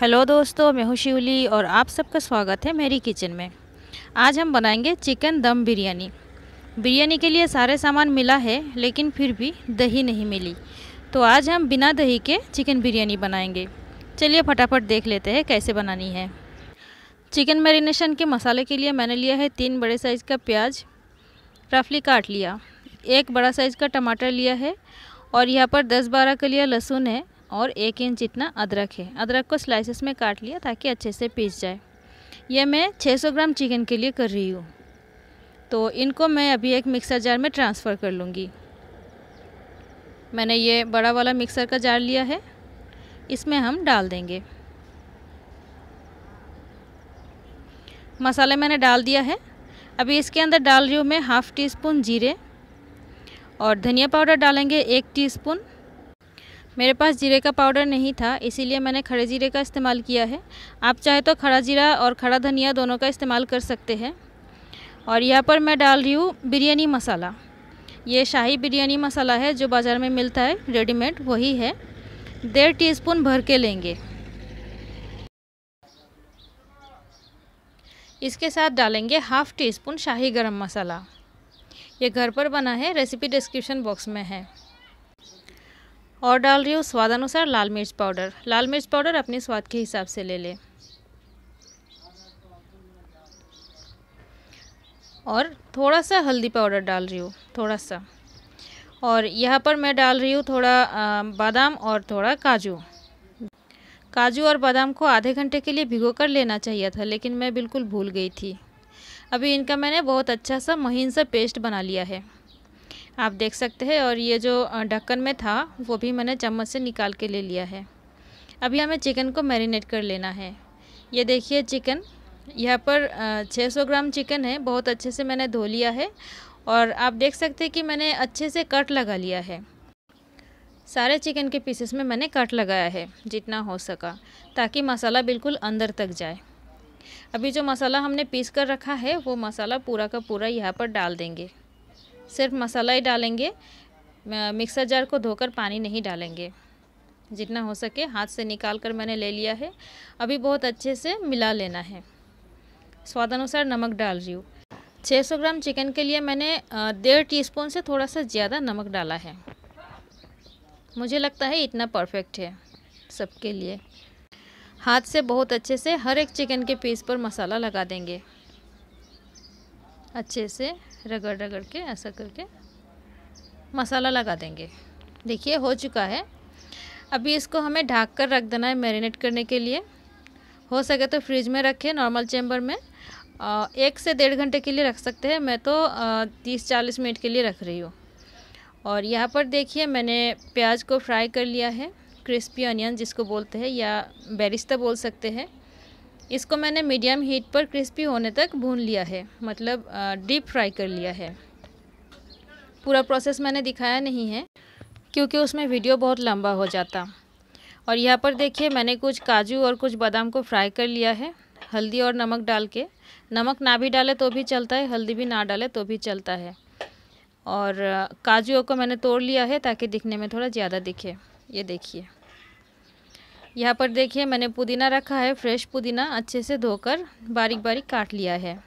hello दोस्तों मैं हूँ शिवली और आप सबका स्वागत है मेरी किचन में आज हम बनाएंगे चिकन दम बिरयानी बिरयानी के लिए सारे सामान मिला है लेकिन फिर भी दही नहीं मिली तो आज हम बिना दही के चिकन बिरयानी बनाएंगे चलिए फटाफट देख लेते हैं कैसे बनानी है चिकन मैरिनेशन के मसाले के लिए मैंने लिया है तीन बड़े साइज़ का प्याज रफली काट लिया एक बड़ा साइज़ का टमाटर लिया है और यहाँ पर दस बारह के लिए लहसुन है और एक इंच इतना अदरक है अदरक को स्लाइसेस में काट लिया ताकि अच्छे से पीस जाए यह मैं 600 ग्राम चिकन के लिए कर रही हूँ तो इनको मैं अभी एक मिक्सर जार में ट्रांसफ़र कर लूँगी मैंने ये बड़ा वाला मिक्सर का जार लिया है इसमें हम डाल देंगे मसाले मैंने डाल दिया है अभी इसके अंदर डाल रही हूँ मैं हाफ़ टी स्पून जीरे और धनिया पाउडर डालेंगे एक टीस्पून मेरे पास जीरे का पाउडर नहीं था इसीलिए मैंने खड़े जीरे का इस्तेमाल किया है आप चाहे तो खड़ा जीरा और खड़ा धनिया दोनों का इस्तेमाल कर सकते हैं और यहाँ पर मैं डाल रही हूँ बिरयानी मसाला ये शाही बिरयानी मसाला है जो बाज़ार में मिलता है रेडीमेड वही है डेढ़ स्पून भर के लेंगे इसके साथ डालेंगे हाफ़ टी स्पून शाही गरम मसाला ये घर पर बना है रेसिपी डिस्क्रिप्शन बॉक्स में है और डाल रही हूँ स्वादानुसार लाल मिर्च पाउडर लाल मिर्च पाउडर अपने स्वाद के हिसाब से ले लें और थोड़ा सा हल्दी पाउडर डाल रही हूँ थोड़ा सा और यहाँ पर मैं डाल रही हूँ थोड़ा बादाम और थोड़ा काजू काजू और बादाम को आधे घंटे के लिए भिगो कर लेना चाहिए था लेकिन मैं बिल्कुल भूल गई थी अभी इनका मैंने बहुत अच्छा सा महीन सा पेस्ट बना लिया है आप देख सकते हैं और ये जो ढक्कन में था वो भी मैंने चम्मच से निकाल के ले लिया है अभी हमें चिकन को मैरिनेट कर लेना है ये देखिए चिकन यहाँ पर 600 ग्राम चिकन है बहुत अच्छे से मैंने धो लिया है और आप देख सकते हैं कि मैंने अच्छे से कट लगा लिया है सारे चिकन के पीसेस में मैंने कट लगाया है जितना हो सका ताकि मसाला बिल्कुल अंदर तक जाए अभी जो मसाला हमने पीस कर रखा है वो मसाला पूरा का पूरा यहाँ पर डाल देंगे सिर्फ मसाला ही डालेंगे मिक्सर जार को धोकर पानी नहीं डालेंगे जितना हो सके हाथ से निकाल कर मैंने ले लिया है अभी बहुत अच्छे से मिला लेना है स्वाद अनुसार नमक डाल रही हूँ 600 ग्राम चिकन के लिए मैंने डेढ़ टीस्पून से थोड़ा सा ज़्यादा नमक डाला है मुझे लगता है इतना परफेक्ट है सबके लिए हाथ से बहुत अच्छे से हर एक चिकन के पीस पर मसाला लगा देंगे अच्छे से रगड़ रगड़ के ऐसा करके मसाला लगा देंगे देखिए हो चुका है अभी इसको हमें ढाक कर रख देना है मैरिनेट करने के लिए हो सके तो फ्रिज में रखें नॉर्मल चैम्बर में एक से डेढ़ घंटे के लिए रख सकते हैं मैं तो तीस चालीस मिनट के लिए रख रही हूँ और यहाँ पर देखिए मैंने प्याज को फ्राई कर लिया है क्रिस्पी अनियन जिसको बोलते हैं या बेरिस्ता बोल सकते हैं इसको मैंने मीडियम हीट पर क्रिस्पी होने तक भून लिया है मतलब डीप फ्राई कर लिया है पूरा प्रोसेस मैंने दिखाया नहीं है क्योंकि उसमें वीडियो बहुत लंबा हो जाता और यहाँ पर देखिए मैंने कुछ काजू और कुछ बादाम को फ्राई कर लिया है हल्दी और नमक डाल के नमक ना भी डाले तो भी चलता है हल्दी भी ना डाले तो भी चलता है और काजू को मैंने तोड़ लिया है ताकि दिखने में थोड़ा ज़्यादा दिखे ये देखिए यहाँ पर देखिए मैंने पुदीना रखा है फ्रेश पुदीना अच्छे से धोकर बारीक बारीक काट लिया है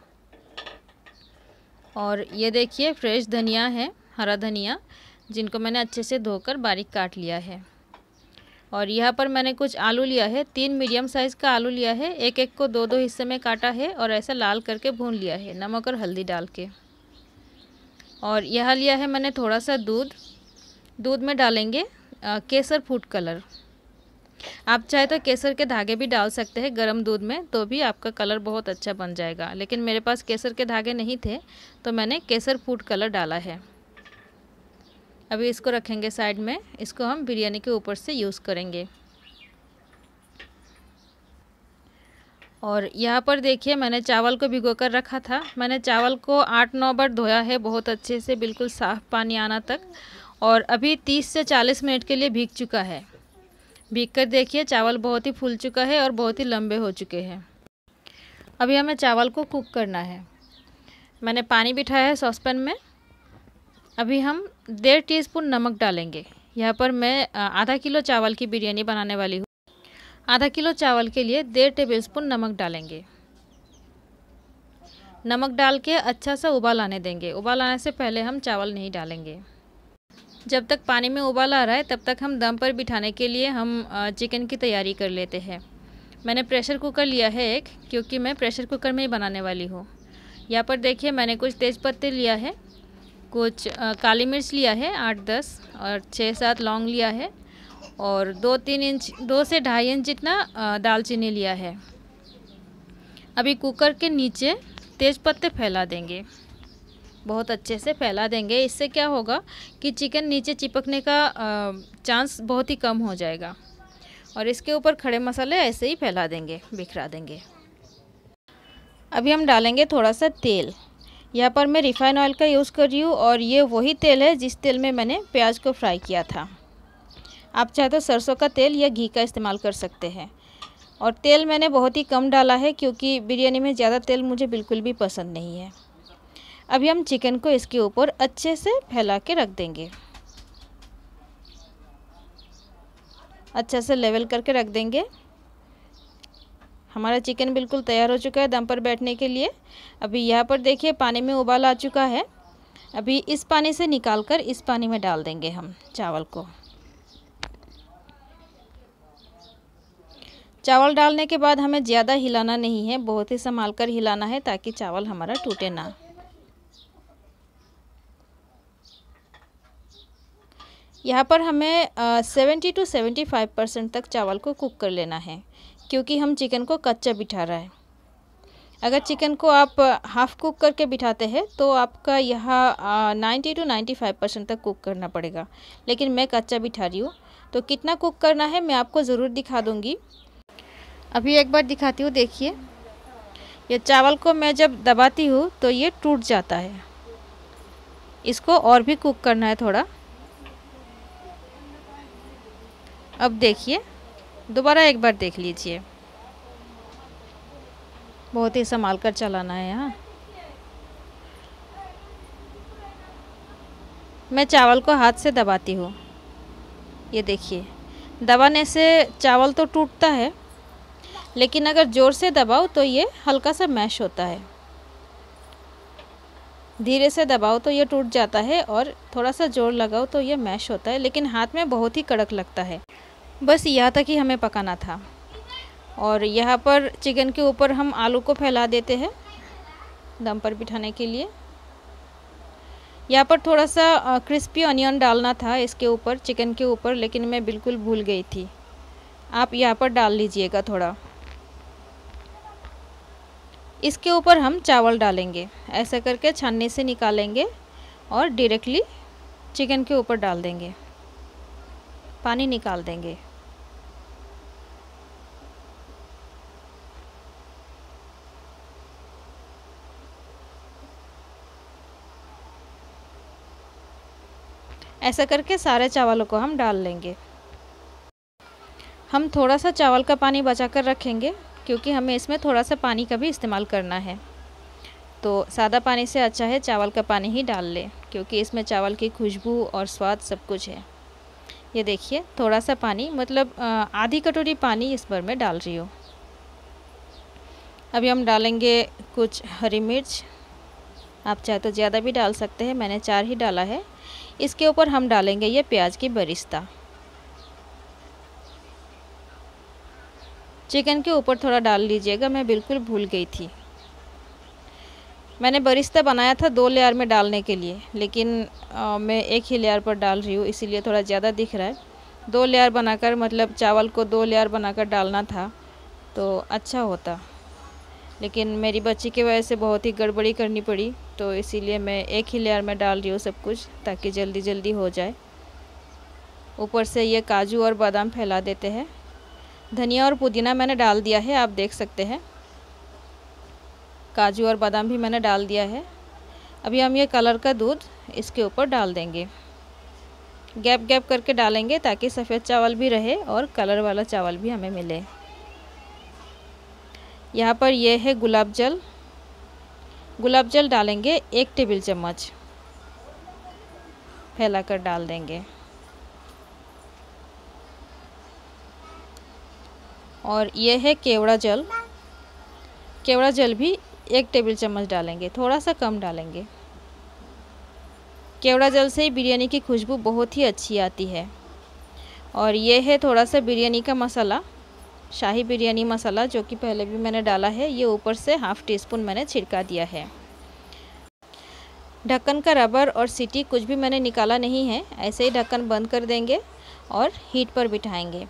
और ये देखिए फ्रेश धनिया है हरा धनिया जिनको मैंने अच्छे से धोकर बारीक काट लिया है और यहाँ पर मैंने कुछ आलू लिया है तीन मीडियम साइज़ का आलू लिया है एक एक को दो दो हिस्से में काटा है और ऐसा लाल करके भून लिया है नमक और हल्दी डाल के और यह लिया है मैंने थोड़ा सा दूध दूध में डालेंगे आ, केसर फूड कलर आप चाहे तो केसर के धागे भी डाल सकते हैं गर्म दूध में तो भी आपका कलर बहुत अच्छा बन जाएगा लेकिन मेरे पास केसर के धागे नहीं थे तो मैंने केसर फूड कलर डाला है अभी इसको रखेंगे साइड में इसको हम बिरयानी के ऊपर से यूज़ करेंगे और यहाँ पर देखिए मैंने चावल को भिगो कर रखा था मैंने चावल को आठ नौ बार धोया है बहुत अच्छे से बिल्कुल साफ़ पानी आना तक और अभी 30 से 40 मिनट के लिए भीग चुका है कर देखिए चावल बहुत ही फूल चुका है और बहुत ही लंबे हो चुके हैं अभी हमें चावल को कुक करना है मैंने पानी बिठाया है सॉसपैन में अभी हम डेढ़ टीस्पून नमक डालेंगे यहाँ पर मैं आधा किलो चावल की बिरयानी बनाने वाली हूँ आधा किलो चावल के लिए डेढ़ टेबल स्पून नमक डालेंगे नमक डाल के अच्छा सा उबाल आने देंगे उबाल आने से पहले हम चावल नहीं डालेंगे जब तक पानी में उबाल आ रहा है तब तक हम दम पर बिठाने के लिए हम चिकन की तैयारी कर लेते हैं मैंने प्रेशर कुकर लिया है एक क्योंकि मैं प्रेशर कुकर में ही बनाने वाली हूँ यहाँ पर देखिए मैंने कुछ तेज़ पत्ते लिया है कुछ आ, काली मिर्च लिया है आठ दस और छः सात लौंग लिया है और दो तीन इंच दो से ढाई इंच जितना दालचीनी लिया है अभी कुकर के नीचे तेज़ पत्ते फैला देंगे बहुत अच्छे से फैला देंगे इससे क्या होगा कि चिकन नीचे चिपकने का चांस बहुत ही कम हो जाएगा और इसके ऊपर खड़े मसाले ऐसे ही फैला देंगे बिखरा देंगे अभी हम डालेंगे थोड़ा सा तेल यहाँ पर मैं रिफाइन ऑयल का यूज़ कर रही हूँ और ये वही तेल है जिस तेल में मैंने प्याज को फ्राई किया था आप चाहे तो सरसों का तेल या घी का इस्तेमाल कर सकते हैं और तेल मैंने बहुत ही कम डाला है क्योंकि बिरयानी में ज़्यादा तेल मुझे बिल्कुल भी पसंद नहीं है अभी हम चिकन को इसके ऊपर अच्छे से फैला के रख देंगे अच्छा से लेवल करके रख देंगे हमारा चिकन बिल्कुल तैयार हो चुका है दम पर बैठने के लिए अभी यहाँ पर देखिए पानी में उबाल आ चुका है अभी इस पानी से निकाल कर इस पानी में डाल देंगे हम चावल को चावल डालने के बाद हमें ज़्यादा हिलाना नहीं है बहुत ही संभाल कर हिलाना है ताकि चावल हमारा टूटे ना यहाँ पर हमें seventy two seventy five percent तक चावल को कुक कर लेना है क्योंकि हम चिकन को कच्चा बिठा रहा है अगर चिकन को आप हाफ़ कुक करके बिठाते हैं तो आपका यह ninety two ninety five percent तक कुक करना पड़ेगा लेकिन मैं कच्चा बिठा रही हूँ तो कितना कुक करना है मैं आपको ज़रूर दिखा दूँगी अभी एक बार दिखाती हूँ देखिए यह चावल को मैं जब दबाती हूँ तो ये टूट जाता है इसको और भी कुक करना है थोड़ा अब देखिए दोबारा एक बार देख लीजिए बहुत ही संभाल कर चलाना है यहाँ मैं चावल को हाथ से दबाती हूँ ये देखिए दबाने से चावल तो टूटता है लेकिन अगर ज़ोर से दबाओ तो ये हल्का सा मैश होता है धीरे से दबाओ तो ये टूट जाता है और थोड़ा सा जोर लगाओ तो ये मैश होता है लेकिन हाथ में बहुत ही कड़क लगता है बस यहाँ तक ही हमें पकाना था और यहाँ पर चिकन के ऊपर हम आलू को फैला देते हैं दम पर बिठाने के लिए यहाँ पर थोड़ा सा क्रिस्पी ऑनियन डालना था इसके ऊपर चिकन के ऊपर लेकिन मैं बिल्कुल भूल गई थी आप यहाँ पर डाल लीजिएगा थोड़ा इसके ऊपर हम चावल डालेंगे ऐसा करके छानने से निकालेंगे और डायरेक्टली चिकन के ऊपर डाल देंगे पानी निकाल देंगे ऐसा करके सारे चावलों को हम डाल लेंगे हम थोड़ा सा चावल का पानी बचा कर रखेंगे क्योंकि हमें इसमें थोड़ा सा पानी का भी इस्तेमाल करना है तो सादा पानी से अच्छा है चावल का पानी ही डाल लें क्योंकि इसमें चावल की खुशबू और स्वाद सब कुछ है ये देखिए थोड़ा सा पानी मतलब आधी कटोरी पानी इस भर में डाल रही हूँ अभी हम डालेंगे कुछ हरी मिर्च आप चाहे तो ज़्यादा भी डाल सकते हैं मैंने चार ही डाला है इसके ऊपर हम डालेंगे ये प्याज की बरिश्ता चिकन के ऊपर थोड़ा डाल लीजिएगा मैं बिल्कुल भूल गई थी मैंने बरिश्ता बनाया था दो लेयर में डालने के लिए लेकिन आ, मैं एक ही लेयर पर डाल रही हूँ इसीलिए थोड़ा ज़्यादा दिख रहा है दो लेयर बनाकर मतलब चावल को दो लेयर बनाकर डालना था तो अच्छा होता लेकिन मेरी बच्ची की वजह से बहुत ही गड़बड़ी करनी पड़ी तो इसीलिए मैं एक ही लेयर में डाल रही हूँ सब कुछ ताकि जल्दी जल्दी हो जाए ऊपर से ये काजू और बादाम फैला देते हैं धनिया और पुदीना मैंने डाल दिया है आप देख सकते हैं काजू और बादाम भी मैंने डाल दिया है अभी हम ये कलर का दूध इसके ऊपर डाल देंगे गैप गैप करके डालेंगे ताकि सफ़ेद चावल भी रहे और कलर वाला चावल भी हमें मिले यहाँ पर यह है गुलाब जल गुलाब जल डालेंगे एक टेबल चम्मच फैला कर डाल देंगे और यह है केवड़ा जल केवड़ा जल भी एक टेबल चम्मच डालेंगे थोड़ा सा कम डालेंगे केवड़ा जल से ही बिरयानी की खुशबू बहुत ही अच्छी आती है और यह है थोड़ा सा बिरयानी का मसाला शाही बिरयानी मसाला जो कि पहले भी मैंने डाला है ये ऊपर से हाफ़ टी स्पून मैंने छिड़का दिया है ढक्कन का रबर और सीटी कुछ भी मैंने निकाला नहीं है ऐसे ही ढक्कन बंद कर देंगे और हीट पर बिठाएंगे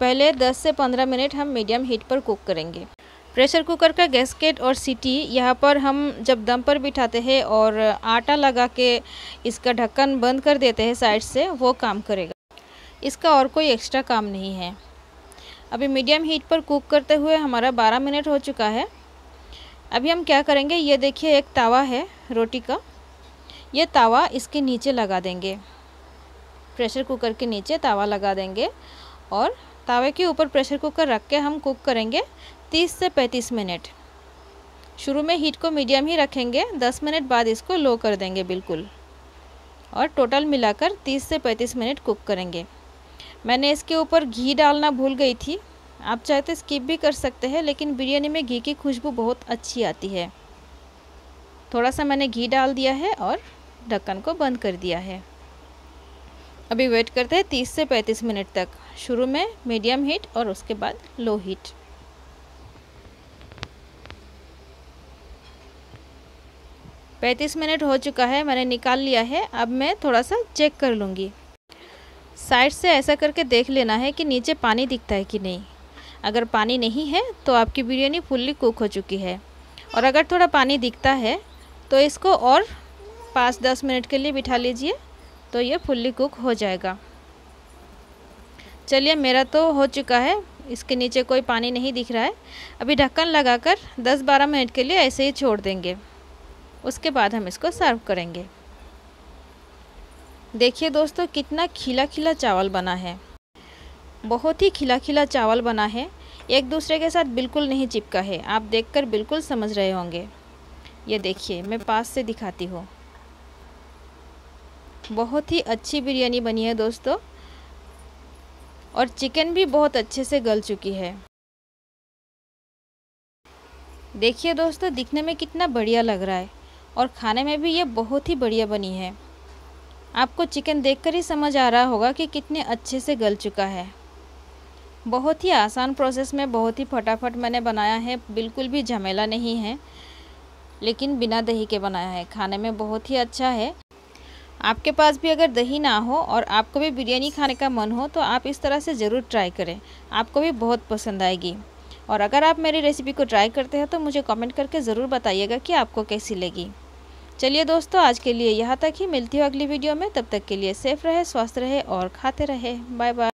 पहले 10 से 15 मिनट हम मीडियम हीट पर कुक करेंगे प्रेशर कुकर का गैसकेट और सीटी यहाँ पर हम जब दम पर बिठाते हैं और आटा लगा के इसका ढक्कन बंद कर देते हैं साइड से वो काम करेगा इसका और कोई एक्स्ट्रा काम नहीं है अभी मीडियम हीट पर कुक करते हुए हमारा बारह मिनट हो चुका है अभी हम क्या करेंगे ये देखिए एक तावा है रोटी का ये तावा इसके नीचे लगा देंगे प्रेशर कुकर के नीचे तावा लगा देंगे और तावे के ऊपर प्रेशर कुकर रख के हम कुक करेंगे 30 से 35 मिनट शुरू में हीट को मीडियम ही रखेंगे 10 मिनट बाद इसको लो कर देंगे बिल्कुल और टोटल मिलाकर 30 से 35 मिनट कुक करेंगे मैंने इसके ऊपर घी डालना भूल गई थी आप चाहे तो स्किप भी कर सकते हैं लेकिन बिरयानी में घी की खुशबू बहुत अच्छी आती है थोड़ा सा मैंने घी डाल दिया है और ढक्कन को बंद कर दिया है अभी वेट करते हैं तीस से पैंतीस मिनट तक शुरू में मीडियम हीट और उसके बाद लो हीट पैंतीस मिनट हो चुका है मैंने निकाल लिया है अब मैं थोड़ा सा चेक कर लूँगी साइड से ऐसा करके देख लेना है कि नीचे पानी दिखता है कि नहीं अगर पानी नहीं है तो आपकी बिरयानी फुल्ली कुक हो चुकी है और अगर थोड़ा पानी दिखता है तो इसको और पाँच दस मिनट के लिए बिठा लीजिए तो ये फुल्ली कुक हो जाएगा चलिए मेरा तो हो चुका है इसके नीचे कोई पानी नहीं दिख रहा है अभी ढक्कन लगाकर 10-12 मिनट के लिए ऐसे ही छोड़ देंगे उसके बाद हम इसको सर्व करेंगे देखिए दोस्तों कितना खिला खिला चावल बना है बहुत ही खिला खिला चावल बना है एक दूसरे के साथ बिल्कुल नहीं चिपका है आप देखकर बिल्कुल समझ रहे होंगे ये देखिए मैं पास से दिखाती हूँ बहुत ही अच्छी बिरयानी बनी है दोस्तों और चिकन भी बहुत अच्छे से गल चुकी है देखिए दोस्तों दिखने में कितना बढ़िया लग रहा है और खाने में भी ये बहुत ही बढ़िया बनी है आपको चिकन देखकर ही समझ आ रहा होगा कि कितने अच्छे से गल चुका है बहुत ही आसान प्रोसेस में बहुत ही फटाफट मैंने बनाया है बिल्कुल भी झमेला नहीं है लेकिन बिना दही के बनाया है खाने में बहुत ही अच्छा है आपके पास भी अगर दही ना हो और आपको भी बिरयानी खाने का मन हो तो आप इस तरह से ज़रूर ट्राई करें आपको भी बहुत पसंद आएगी और अगर आप मेरी रेसिपी को ट्राई करते हैं तो मुझे कमेंट करके ज़रूर बताइएगा कि आपको कैसी लगी चलिए दोस्तों आज के लिए यहाँ तक ही मिलती हूँ अगली वीडियो में तब तक के लिए सेफ रहे स्वस्थ रहे और खाते रहे बाय बाय